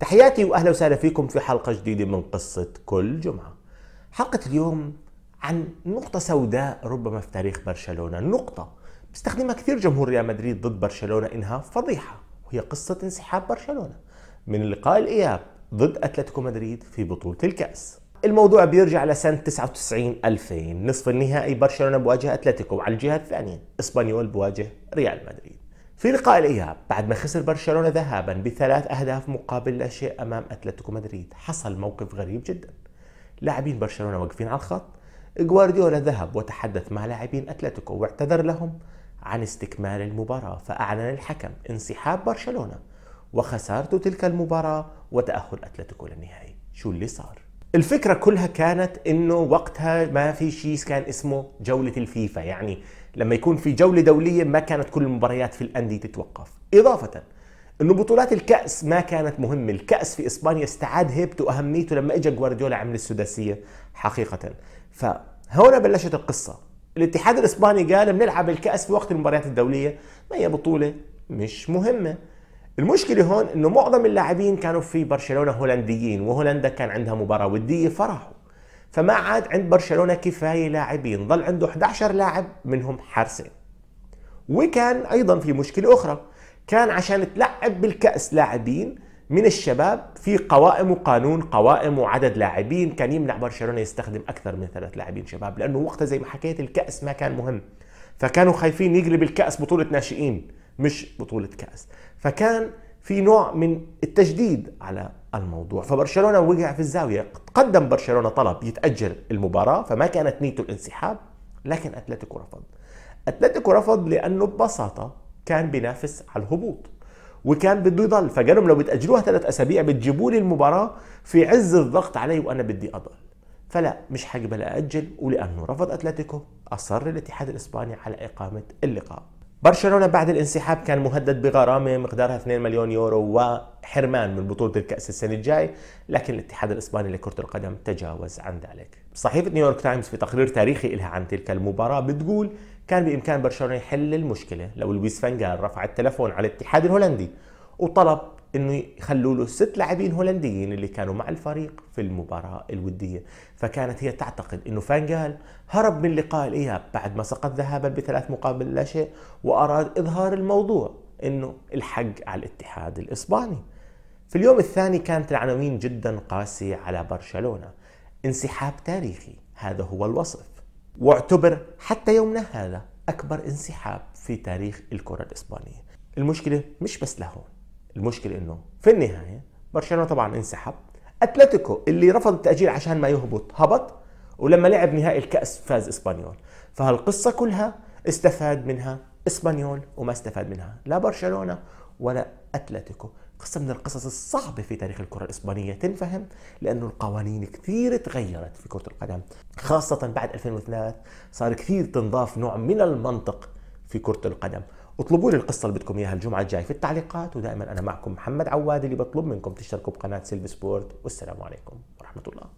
تحياتي واهلا وسهلا فيكم في حلقه جديده من قصه كل جمعه. حلقه اليوم عن نقطه سوداء ربما في تاريخ برشلونه، نقطه بيستخدمها كثير جمهور ريال مدريد ضد برشلونه انها فضيحه وهي قصه انسحاب برشلونه من لقاء الاياب ضد اتلتيكو مدريد في بطوله الكاس. الموضوع بيرجع لسنة 99 2000 نصف النهائي برشلونة بواجه أتلتيكو على الجهة الثانية إسبانيول بواجه ريال مدريد في لقاء الإياب بعد ما خسر برشلونة ذهابا بثلاث أهداف مقابل لا شيء أمام أتلتيكو مدريد حصل موقف غريب جدا لاعبين برشلونة واقفين على الخط غوارديولا ذهب وتحدث مع لاعبين أتلتيكو واعتذر لهم عن استكمال المباراة فأعلن الحكم انسحاب برشلونة وخسارته تلك المباراة وتأهل أتلتيكو للنهائي شو اللي صار؟ الفكرة كلها كانت انه وقتها ما في شيء كان اسمه جولة الفيفا يعني لما يكون في جوله دوليه ما كانت كل المباريات في الانديه تتوقف اضافه انه بطولات الكاس ما كانت مهمه الكاس في اسبانيا استعاد هيبته واهميته لما اجى جوارديولا عمل السداسيه حقيقه فهنا بلشت القصه الاتحاد الاسباني قال بنلعب الكاس في وقت المباريات الدوليه ما هي بطوله مش مهمه المشكله هون انه معظم اللاعبين كانوا في برشلونه هولنديين وهولندا كان عندها مباراه وديه فراحوا فما عاد عند برشلونه كفايه لاعبين ظل عنده 11 لاعب منهم حارسين وكان ايضا في مشكله اخرى كان عشان تلعب بالكاس لاعبين من الشباب في قوائم وقانون قوائم وعدد لاعبين كان يمنع برشلونه يستخدم اكثر من ثلاث لاعبين شباب لانه وقتها زي ما حكيت الكاس ما كان مهم فكانوا خايفين يقلب الكاس بطوله ناشئين مش بطوله كاس فكان في نوع من التجديد على الموضوع فبرشلونة وقع في الزاوية قدم برشلونة طلب يتأجل المباراة فما كانت نيته الانسحاب لكن أتلتيكو رفض أتلتيكو رفض لأنه ببساطة كان بينافس على الهبوط وكان بده يضل فقال لهم لو بتأجلوها ثلاث أسابيع بتجيبوا لي المباراة في عز الضغط علي وأنا بدي أضل فلا مش حقبل أأجل ولأنه رفض أتلتيكو أصر الاتحاد الإسباني على إقامة اللقاء برشلونة بعد الانسحاب كان مهدد بغرامة مقدارها 2 مليون يورو وحرمان من بطولة الكأس السنة الجاي لكن الاتحاد الإسباني لكرة القدم تجاوز عن ذلك صحيفة نيويورك تايمز في تقرير تاريخي لها عن تلك المباراة بتقول كان بإمكان برشلونة يحل المشكلة لو لويس فانجال رفع التلفون على الاتحاد الهولندي وطلب انه يخلوا له ست لاعبين هولنديين اللي كانوا مع الفريق في المباراه الوديه، فكانت هي تعتقد انه فانجال هرب من لقاء الاياب بعد ما سقط ذهابا بثلاث مقابل لا شيء واراد اظهار الموضوع انه الحق على الاتحاد الاسباني. في اليوم الثاني كانت العناوين جدا قاسيه على برشلونه، انسحاب تاريخي هذا هو الوصف، واعتبر حتى يومنا هذا اكبر انسحاب في تاريخ الكره الاسبانيه. المشكله مش بس لهون المشكله انه في النهايه برشلونه طبعا انسحب اتلتيكو اللي رفض التاجيل عشان ما يهبط هبط ولما لعب نهائي الكاس فاز اسبانيول فهالقصه كلها استفاد منها اسبانيول وما استفاد منها لا برشلونه ولا اتلتيكو قصة من القصص الصعبة في تاريخ الكرة الإسبانية تنفهم لأنه القوانين كثير تغيرت في كرة القدم خاصة بعد 2003 صار كثير تنضاف نوع من المنطق في كرة القدم اطلبوا لي القصه اللي بدكم اياها الجمعه الجاي في التعليقات ودائما انا معكم محمد عواد اللي بطلب منكم تشتركوا بقناه سيلف سبورت والسلام عليكم ورحمه الله